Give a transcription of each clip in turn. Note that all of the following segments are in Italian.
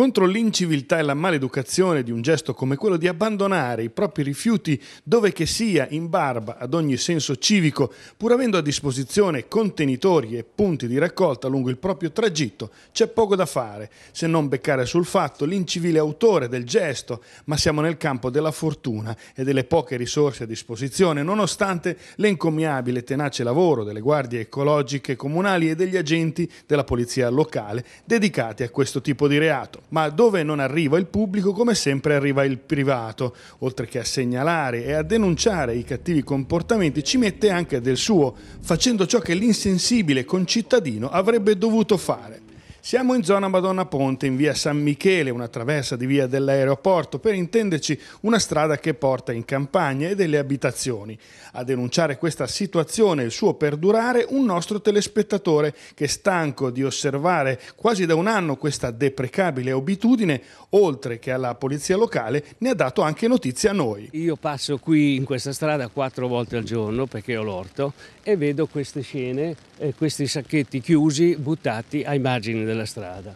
contro l'inciviltà e la maleducazione di un gesto come quello di abbandonare i propri rifiuti dove che sia in barba ad ogni senso civico, pur avendo a disposizione contenitori e punti di raccolta lungo il proprio tragitto, c'è poco da fare se non beccare sul fatto l'incivile autore del gesto, ma siamo nel campo della fortuna e delle poche risorse a disposizione, nonostante l'encomiabile e tenace lavoro delle guardie ecologiche comunali e degli agenti della polizia locale dedicati a questo tipo di reato ma dove non arriva il pubblico come sempre arriva il privato. Oltre che a segnalare e a denunciare i cattivi comportamenti ci mette anche del suo, facendo ciò che l'insensibile concittadino avrebbe dovuto fare. Siamo in zona Madonna Ponte, in via San Michele, una traversa di via dell'aeroporto, per intenderci una strada che porta in campagna e delle abitazioni. A denunciare questa situazione e il suo perdurare un nostro telespettatore che stanco di osservare quasi da un anno questa deprecabile abitudine, oltre che alla polizia locale, ne ha dato anche notizia a noi. Io passo qui in questa strada quattro volte al giorno perché ho l'orto e vedo queste scene, eh, questi sacchetti chiusi buttati ai margini della strada.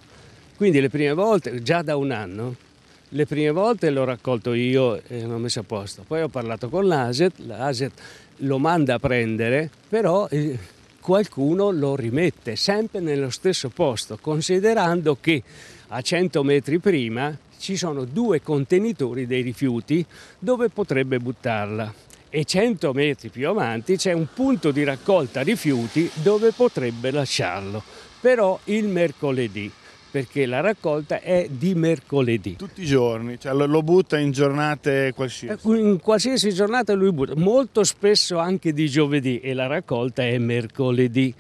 Quindi le prime volte, già da un anno, le prime volte l'ho raccolto io e l'ho messo a posto. Poi ho parlato con l'ASET, l'ASET lo manda a prendere, però eh, qualcuno lo rimette sempre nello stesso posto, considerando che a 100 metri prima ci sono due contenitori dei rifiuti dove potrebbe buttarla e 100 metri più avanti c'è un punto di raccolta rifiuti dove potrebbe lasciarlo, però il mercoledì perché la raccolta è di mercoledì. Tutti i giorni, cioè lo, butta in giornate qualsiasi? Eh, in qualsiasi giornata lui butta, molto spesso anche di giovedì e la raccolta è mercoledì.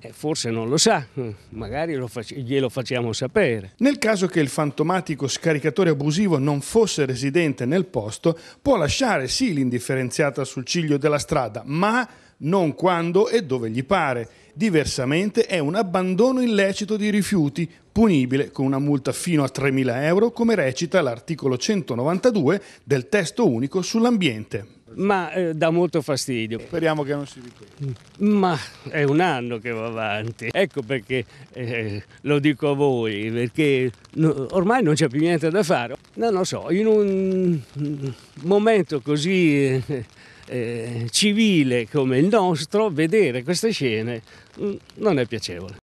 Eh, forse non lo sa, magari lo fac glielo facciamo sapere. Nel caso che il fantomatico scaricatore abusivo non fosse residente nel posto, può lasciare sì l'indifferenziata sul ciglio della strada, ma non quando e dove gli pare. Diversamente è un abbandono illecito di rifiuti, punibile con una multa fino a 3.000 euro, come recita l'articolo 192 del testo unico sull'ambiente ma eh, dà molto fastidio. Speriamo che non si ripeta. Ma è un anno che va avanti. Ecco perché eh, lo dico a voi, perché no, ormai non c'è più niente da fare. Non lo so, in un momento così eh, eh civile come il nostro, vedere queste scene mh, mm, non è piacevole.